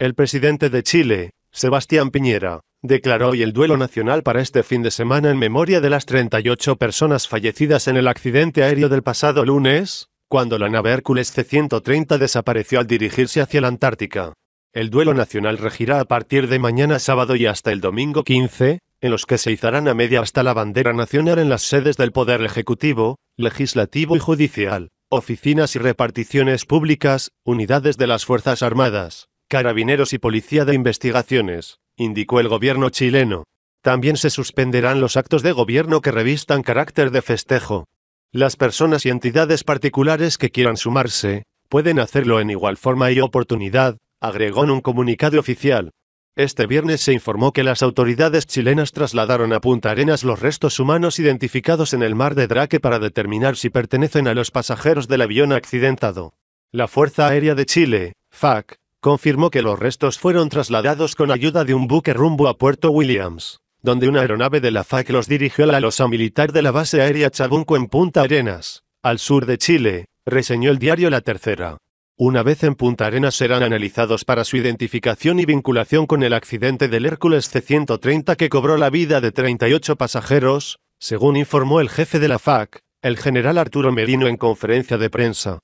El presidente de Chile, Sebastián Piñera, declaró hoy el duelo nacional para este fin de semana en memoria de las 38 personas fallecidas en el accidente aéreo del pasado lunes, cuando la nave Hércules C-130 desapareció al dirigirse hacia la Antártica. El duelo nacional regirá a partir de mañana sábado y hasta el domingo 15, en los que se izarán a media hasta la bandera nacional en las sedes del Poder Ejecutivo, Legislativo y Judicial, oficinas y reparticiones públicas, unidades de las Fuerzas Armadas. Carabineros y Policía de Investigaciones, indicó el gobierno chileno. También se suspenderán los actos de gobierno que revistan carácter de festejo. Las personas y entidades particulares que quieran sumarse, pueden hacerlo en igual forma y oportunidad, agregó en un comunicado oficial. Este viernes se informó que las autoridades chilenas trasladaron a Punta Arenas los restos humanos identificados en el mar de Drake para determinar si pertenecen a los pasajeros del avión accidentado. La Fuerza Aérea de Chile, FAC, confirmó que los restos fueron trasladados con ayuda de un buque rumbo a Puerto Williams, donde una aeronave de la FAC los dirigió a la losa militar de la base aérea Chabunco en Punta Arenas, al sur de Chile, reseñó el diario La Tercera. Una vez en Punta Arenas serán analizados para su identificación y vinculación con el accidente del Hércules C-130 que cobró la vida de 38 pasajeros, según informó el jefe de la FAC, el general Arturo Merino en conferencia de prensa.